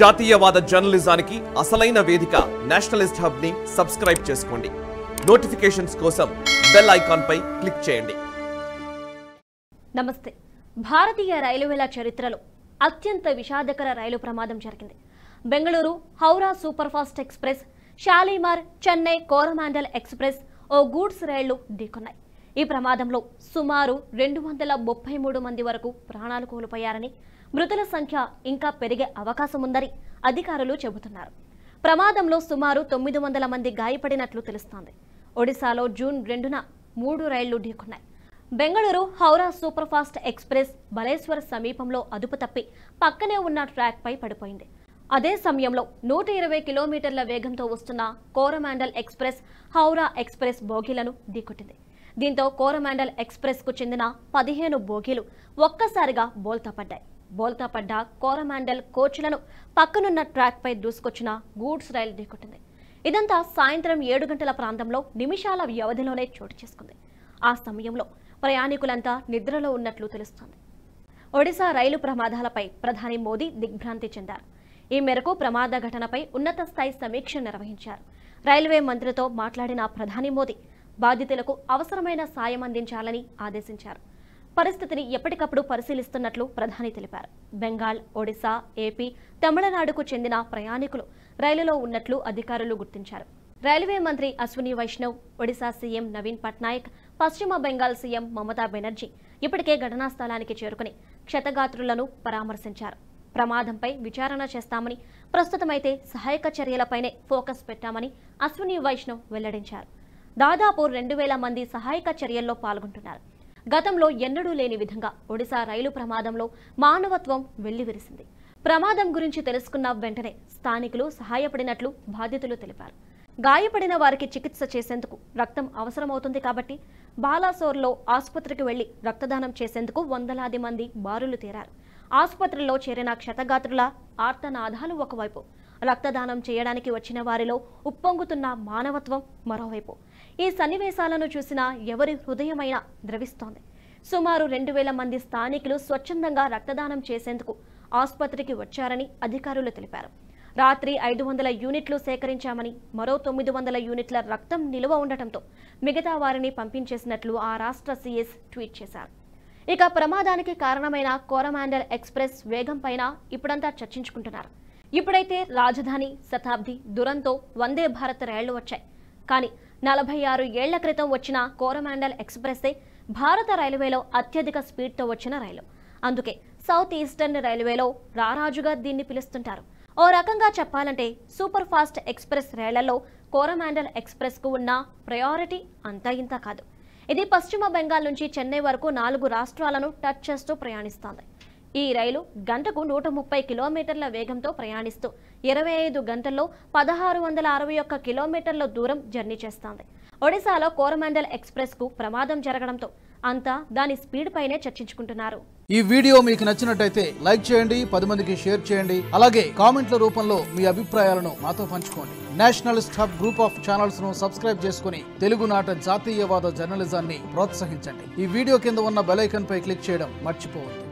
జాతీయవాద జర్నలిజానికి అసలైన వేదిక నేషనలిస్ట్ హబ్ ని సబ్స్క్రైబ్ చేసుకోండి నోటిఫికేషన్స్ కోసం బెల్ ఐకాన్ పై క్లిక్ చేయండి నమస్తే భారతీయ రైల్వేల చరిత్రలో అత్యంత విషాదకర రైలు ప్రమాదం జరిగింది Bengaluru Howrah superfast express Shalimar Chennai Coromandel express ఓ గూడ్స్ రైళ్లు ఢీకొన్నాయి ఈ ప్రమాదంలో సుమారు రెండు వందల ముప్పై మూడు మంది వరకు ప్రాణాలు కోల్పోయారని మృతుల సంఖ్య ఇంకా పెరిగే అవకాశం ఉందని అధికారులు చెబుతున్నారు ప్రమాదంలో సుమారు తొమ్మిది వందల మంది గాయపడినట్లు తెలుస్తోంది ఒడిశాలో జూన్ రెండున మూడు రైళ్లు ఢీకొన్నాయి బెంగళూరు హౌరా సూపర్ఫాస్ట్ ఎక్స్ప్రెస్ బలేశ్వర్ సమీపంలో అదుపు తప్పి పక్కనే ఉన్న ట్రాక్పై పడిపోయింది అదే సమయంలో నూట ఇరవై కిలోమీటర్ల వేగంతో వస్తున్న కోరమాండల్ ఎక్స్ప్రెస్ హౌరా ఎక్స్ప్రెస్ బోగీలను ఢీకొట్టింది దీంతో కోరమాండల్ ఎక్స్ప్రెస్ కు చెందిన పదిహేను బోగీలు ఒక్కసారిగా బోల్తా పడ్డాయి బోల్తా పడ్డ కోరమాండల్ కోచ్లను పక్కనున్న ట్రాక్ పై దూసుకొచ్చిన గూడ్స్ రైలు ఢీకొట్టింది ఇదంతా సాయంత్రం ఏడు గంటల ప్రాంతంలో నిమిషాల వ్యవధిలోనే చోటు చేసుకుంది ఆ సమయంలో ప్రయాణికులంతా నిద్రలో ఉన్నట్లు తెలుస్తోంది ఒడిశా రైలు ప్రమాదాలపై ప్రధాని మోదీ దిగ్భ్రాంతి చెందారు ఈ మేరకు ప్రమాద ఘటనపై ఉన్నత స్థాయి సమీక్ష నిర్వహించారు రైల్వే మంత్రితో మాట్లాడిన ప్రధాని మోదీ బాధితులకు అవసరమైన సాయం అందించాలని ఆదేశించారు పరిస్థితిని ఎప్పటికప్పుడు పరిశీలిస్తున్నట్లు ప్రధాని తెలిపారు బెంగాల్ ఒడిశా ఏపీ తమిళనాడుకు చెందిన ప్రయాణికులు రైలులో ఉన్నట్లు అధికారులు గుర్తించారు రైల్వే మంత్రి అశ్విని వైష్ణవ్ ఒడిశా సీఎం నవీన్ పట్నాయక్ పశ్చిమ బెంగాల్ సీఎం మమతా బెనర్జీ ఇప్పటికే ఘటనా స్థలానికి చేరుకుని క్షతగాత్రులను పరామర్శించారు ప్రమాదంపై విచారణ చేస్తామని ప్రస్తుతమైతే సహాయక చర్యలపైనే ఫోకస్ పెట్టామని అశ్విని వైష్ణవ్ వెల్లడించారు దాదాపు రెండు వేల మంది సహాయక చర్యల్లో పాల్గొంటున్నారు గతంలో ఎన్నడూ లేని విధంగా ఒడిశా రైలు ప్రమాదంలో మానవత్వం వెల్లివిరిసింది ప్రమాదం గురించి తెలుసుకున్న వెంటనే స్థానికులు సహాయపడినట్లు బాధితులు తెలిపారు గాయపడిన వారికి చికిత్స చేసేందుకు రక్తం అవసరమవుతుంది కాబట్టి బాలాసోర్లో ఆసుపత్రికి వెళ్లి రక్తదానం చేసేందుకు వందలాది మంది బారులు తీరారు ఆసుపత్రిలో చేరిన క్షతగాత్రుల ఆర్తనాదాలు ఒకవైపు రక్తదానం చేయడానికి వచ్చిన వారిలో ఉప్పొంగుతున్న మానవత్వం మరోవైపు ఈ సన్నివేశాలను చూసిన ఎవరి హృదయమైనా ద్రవిస్తోంది సుమారు రెండు వేల మంది స్థానికులు స్వచ్ఛందంగా రక్తదానం చేసేందుకు ఆసుపత్రికి వచ్చారని అధికారులు తెలిపారు రాత్రి ఐదు వందల యూనిట్లు సేకరించామని మరో తొమ్మిది వందల యూనిట్ల రక్తం నిలువ ఉండటంతో మిగతా వారిని పంపించేసినట్లు ఆ రాష్ట్ర సీఎస్ ట్వీట్ చేశారు ఇక ప్రమాదానికి కారణమైన కోరమాండల్ ఎక్స్ప్రెస్ వేగం పైన ఇప్పుడంతా చర్చించుకుంటున్నారు ఇప్పుడైతే రాజధాని శతాబ్ది దురంతో వందే భారత్ రైళ్లు వచ్చాయి కానీ నలభై ఆరు ఏళ్ల క్రితం వచ్చిన కోరమాండల్ ఎక్స్ప్రెస్సే భారత రైల్వేలో అత్యధిక స్పీడ్తో వచ్చిన రైలు అందుకే సౌత్ ఈస్టర్న్ రైల్వేలో రారాజుగా దీన్ని పిలుస్తుంటారు ఓ రకంగా చెప్పాలంటే సూపర్ ఫాస్ట్ ఎక్స్ప్రెస్ రైళ్లలో కోరమాండల్ ఎక్స్ప్రెస్కు ఉన్న ప్రయారిటీ అంత ఇంత కాదు ఇది పశ్చిమ బెంగాల్ నుంచి చెన్నై వరకు నాలుగు రాష్ట్రాలను టచ్ చేస్తూ ప్రయాణిస్తోంది ఈ రైలు గంటకు నూట ముప్పై కిలోమీటర్ల వేగంతో ప్రయాణిస్తూ ఇరవై ఐదు గంటల్లో పదహారు వందల అరవై ఒక్క కిలోమీటర్ల దూరం జర్నీ చేస్తోంది ఒడిశాలో కోరమండల్ ఎక్స్ప్రెస్కు ప్రమాదం జరగడంతో అంతా దాని స్పీడ్ పైనే చర్చించుకుంటున్నారు ఈ వీడియో మీకు నచ్చినట్టయితే లైక్ చేయండి పది మందికి షేర్ చేయండి అలాగే కామెంట్ల రూపంలో మీ అభిప్రాయాలను మాతో పంచుకోండి national stop group of channels ను సబ్స్క్రైబ్ చేసుకుని తెలుగునాట జాతీయవాద జర్నలిజాన్ని ప్రోత్సహించండి ఈ వీడియో కింద ఉన్న బెలైకన్ పై క్లిక్ చేయడం మర్చిపోవద్దు